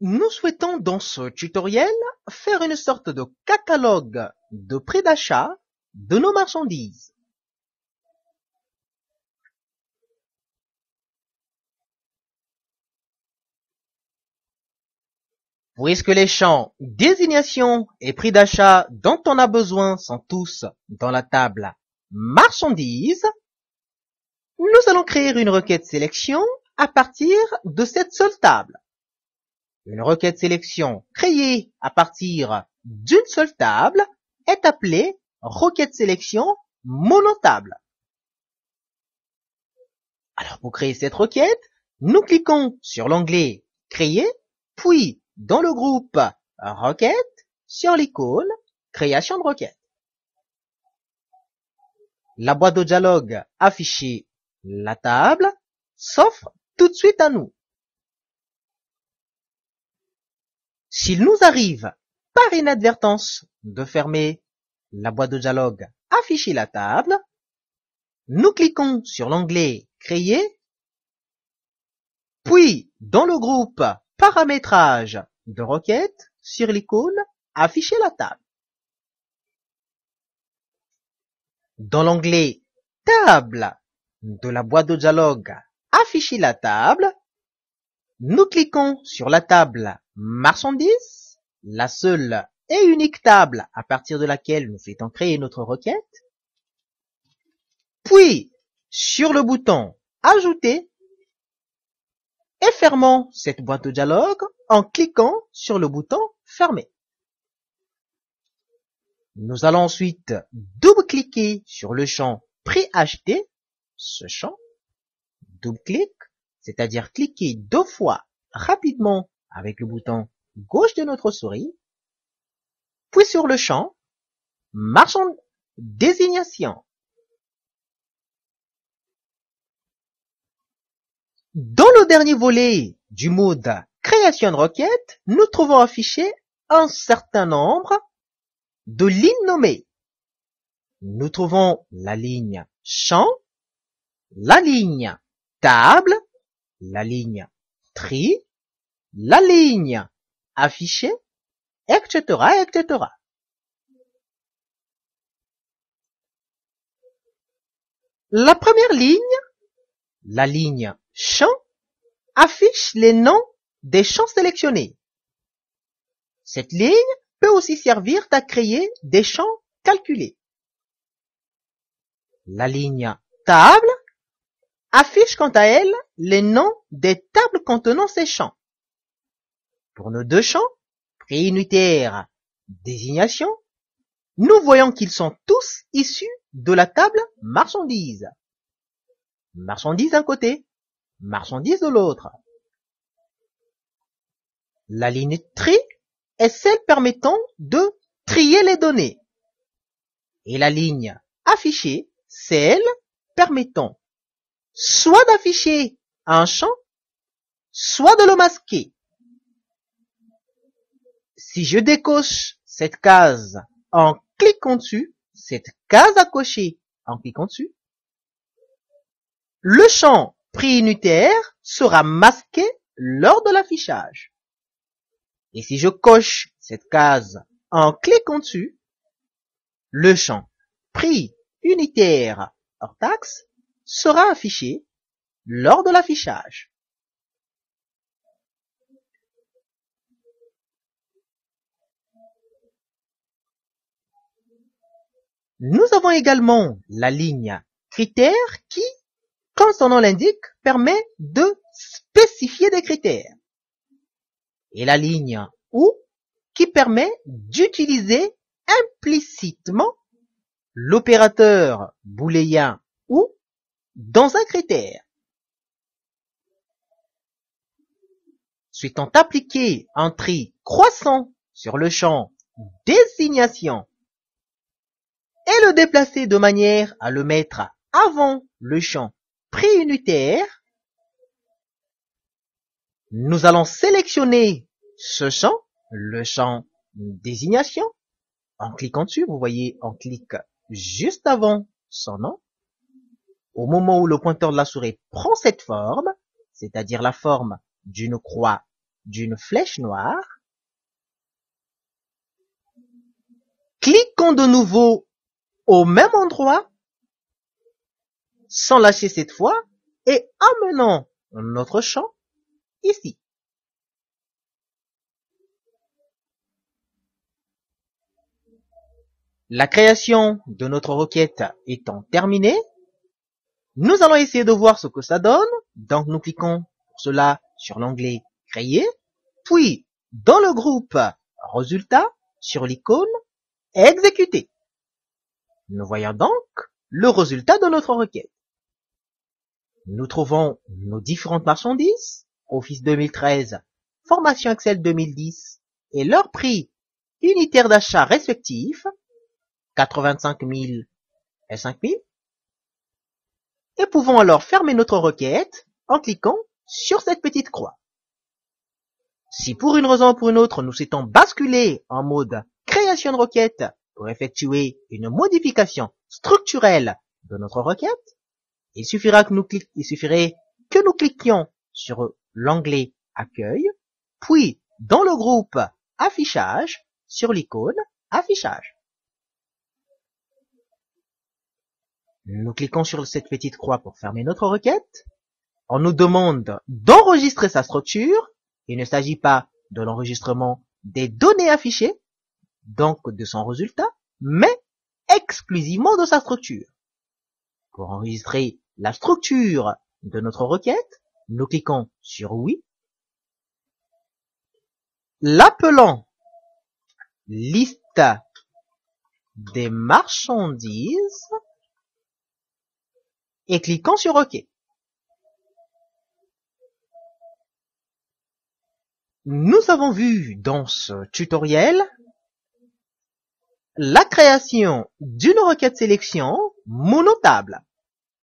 Nous souhaitons dans ce tutoriel faire une sorte de catalogue de prix d'achat de nos marchandises. Puisque les champs désignation et prix d'achat dont on a besoin sont tous dans la table marchandises, nous allons créer une requête sélection à partir de cette seule table. Une requête sélection créée à partir d'une seule table est appelée requête sélection monotable. Alors pour créer cette requête, nous cliquons sur l'onglet Créer, puis dans le groupe Requête, sur l'icône Création de requête. La boîte de dialogue affichée La table s'offre tout de suite à nous. S'il nous arrive, par inadvertance, de fermer la boîte de dialogue Afficher la table, nous cliquons sur l'onglet Créer, puis dans le groupe Paramétrage de requête, sur l'icône Afficher la table. Dans l'onglet Table de la boîte de dialogue Afficher la table, nous cliquons sur la table marchandises, la seule et unique table à partir de laquelle nous faisons créer notre requête. Puis, sur le bouton Ajouter et fermons cette boîte de dialogue en cliquant sur le bouton Fermer. Nous allons ensuite double-cliquer sur le champ Prix acheté ce champ, double-clic, c'est-à-dire cliquer deux fois rapidement avec le bouton gauche de notre souris, puis sur le champ Marchand désignation. Dans le dernier volet du mode création de requête, nous trouvons affiché un certain nombre de lignes nommées. Nous trouvons la ligne champ, la ligne table, la ligne tri, la ligne affichée, etc., etc. La première ligne, la ligne champ, affiche les noms des champs sélectionnés. Cette ligne peut aussi servir à créer des champs calculés. La ligne table affiche quant à elle les noms des tables contenant ces champs. Pour nos deux champs, unitaire, désignation, nous voyons qu'ils sont tous issus de la table marchandise. Marchandise d'un côté, marchandise de l'autre. La ligne tri est celle permettant de trier les données. Et la ligne affichée, celle permettant soit d'afficher un champ, soit de le masquer. Si je décoche cette case en cliquant dessus, cette case à cocher en cliquant dessus, le champ prix unitaire sera masqué lors de l'affichage. Et si je coche cette case en cliquant dessus, le champ prix unitaire hors taxe sera affiché lors de l'affichage. Nous avons également la ligne critères qui, comme son nom l'indique, permet de spécifier des critères. Et la ligne ou qui permet d'utiliser implicitement l'opérateur booléen ou dans un critère souhaitant appliquer un tri croissant sur le champ désignation et le déplacer de manière à le mettre avant le champ Préunitaire » nous allons sélectionner ce champ, le champ désignation, en cliquant dessus, vous voyez, on clique juste avant son nom, au moment où le pointeur de la souris prend cette forme, c'est-à-dire la forme d'une croix, d'une flèche noire, cliquons de nouveau au même endroit, sans lâcher cette fois, et amenons notre champ ici. La création de notre requête étant terminée, nous allons essayer de voir ce que ça donne. Donc nous cliquons pour cela sur l'onglet Créer. Puis dans le groupe Résultat, sur l'icône Exécuter. Nous voyons donc le résultat de notre requête. Nous trouvons nos différentes marchandises, Office 2013, Formation Excel 2010 et leur prix unitaire d'achat respectif, 85 000 et 5 000 et pouvons alors fermer notre requête en cliquant sur cette petite croix. Si pour une raison ou pour une autre nous souhaitons basculés en mode création de requête pour effectuer une modification structurelle de notre requête, il suffira que nous il suffirait que nous cliquions sur l'onglet accueil, puis dans le groupe affichage sur l'icône affichage. Nous cliquons sur cette petite croix pour fermer notre requête. On nous demande d'enregistrer sa structure. Il ne s'agit pas de l'enregistrement des données affichées, donc de son résultat, mais exclusivement de sa structure. Pour enregistrer la structure de notre requête, nous cliquons sur oui. L'appelant liste des marchandises et cliquant sur OK. Nous avons vu dans ce tutoriel la création d'une requête sélection monotable.